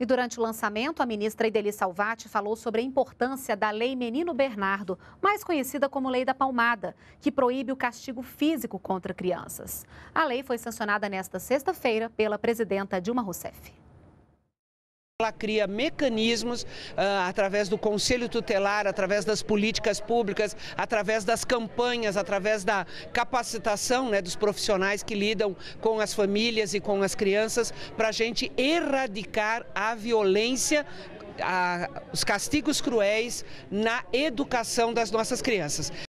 E durante o lançamento, a ministra Ideli Salvati falou sobre a importância da Lei Menino Bernardo, mais conhecida como Lei da Palmada, que proíbe o castigo físico contra crianças. A lei foi sancionada nesta sexta-feira pela presidenta Dilma Rousseff. Ela cria mecanismos uh, através do Conselho Tutelar, através das políticas públicas, através das campanhas, através da capacitação né, dos profissionais que lidam com as famílias e com as crianças, para a gente erradicar a violência a, os castigos cruéis na educação das nossas crianças.